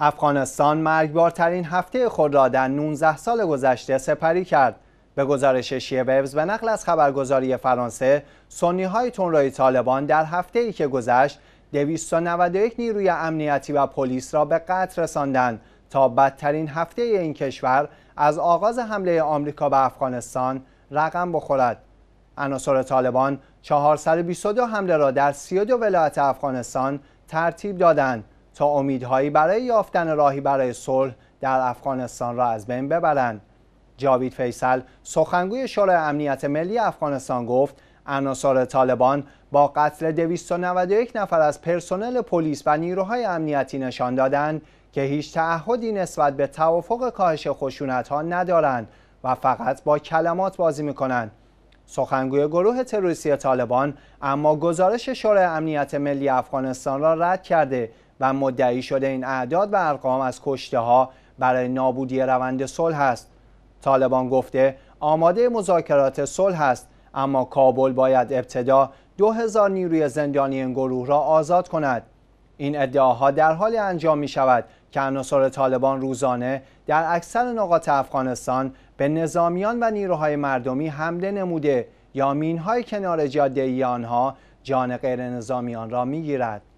افغانستان مرگبارترین هفته خود را در 19 سال گذشته سپری کرد. به گزارش شیبوز به نقل از خبرگزاری فرانسه، سنی های تنرای طالبان در هفته ای که گذشت 291 نیروی امنیتی و پلیس را به قتل رساندند تا بدترین هفته این کشور از آغاز حمله آمریکا به افغانستان رقم بخورد. عناصر طالبان 422 حمله را در 32 ولایت افغانستان ترتیب دادند. تا امیدهایی برای یافتن راهی برای صلح در افغانستان را از بین ببرند جاوید فیصل سخنگوی شورای امنیت ملی افغانستان گفت عناصر طالبان با قتل 291 نفر از پرسنل پلیس و نیروهای امنیتی نشان دادند که هیچ تعهدی نسبت به توافق کاهش خشونت ها ندارند و فقط با کلمات بازی میکنند سخنگوی گروه تروریستی طالبان اما گزارش شورای امنیت ملی افغانستان را رد کرده و مدعی شده این اعداد و ارقام از کشته ها برای نابودی روند صلح است طالبان گفته آماده مذاکرات صلح است اما کابل باید ابتدا 2000 نیروی زندانی این گروه را آزاد کند این ادعاها در حال انجام می شود که عناصر طالبان روزانه در اکثر نقاط افغانستان به نظامیان و نیروهای مردمی حمله نموده یا مینهای کنار جاده آنها جان غیر نظامیان را می گیرد.